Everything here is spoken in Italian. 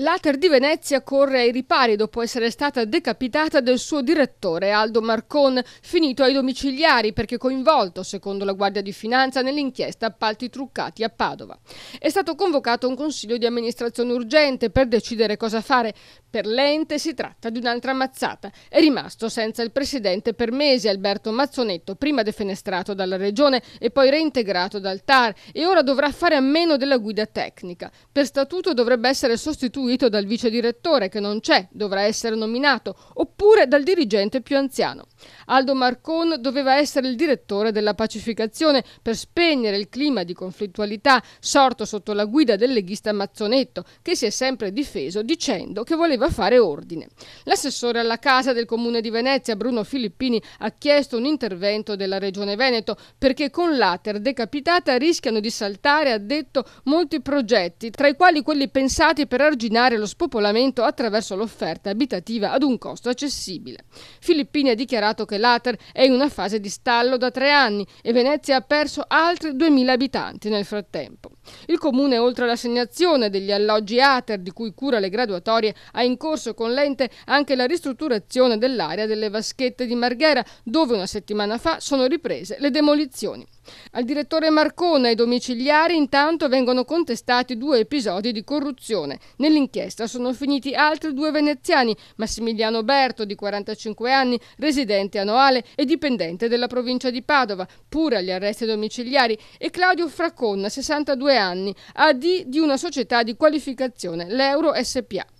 L'Ater di Venezia corre ai ripari dopo essere stata decapitata del suo direttore Aldo Marcon, finito ai domiciliari perché coinvolto, secondo la Guardia di Finanza, nell'inchiesta appalti truccati a Padova. È stato convocato un consiglio di amministrazione urgente per decidere cosa fare. Per l'ente si tratta di un'altra ammazzata. È rimasto senza il presidente per mesi Alberto Mazzonetto, prima defenestrato dalla regione e poi reintegrato dal TAR e ora dovrà fare a meno della guida tecnica. Per statuto dovrebbe essere sostituito costituito dal vice direttore che non c'è, dovrà essere nominato, oppure dal dirigente più anziano. Aldo Marcon doveva essere il direttore della pacificazione per spegnere il clima di conflittualità sorto sotto la guida del leghista Mazzonetto, che si è sempre difeso dicendo che voleva fare ordine. L'assessore alla Casa del Comune di Venezia, Bruno Filippini, ha chiesto un intervento della Regione Veneto perché con l'Ater decapitata rischiano di saltare, ha detto, molti progetti, tra i quali quelli pensati per arginare arginare lo spopolamento attraverso l'offerta abitativa ad un costo accessibile. Filippini ha dichiarato che l'Ater è in una fase di stallo da tre anni e Venezia ha perso altri 2.000 abitanti nel frattempo. Il comune, oltre all'assegnazione degli alloggi ATER di cui cura le graduatorie, ha in corso con l'ente anche la ristrutturazione dell'area delle vaschette di Marghera, dove una settimana fa sono riprese le demolizioni. Al direttore Marcone e ai domiciliari intanto vengono contestati due episodi di corruzione. Nell'inchiesta sono finiti altri due veneziani, Massimiliano Berto di 45 anni, residente a Noale e dipendente della provincia di Padova, pure agli arresti domiciliari, e Claudio Fracconna, 62 anni anni, AD di una società di qualificazione, l'Euro SPA.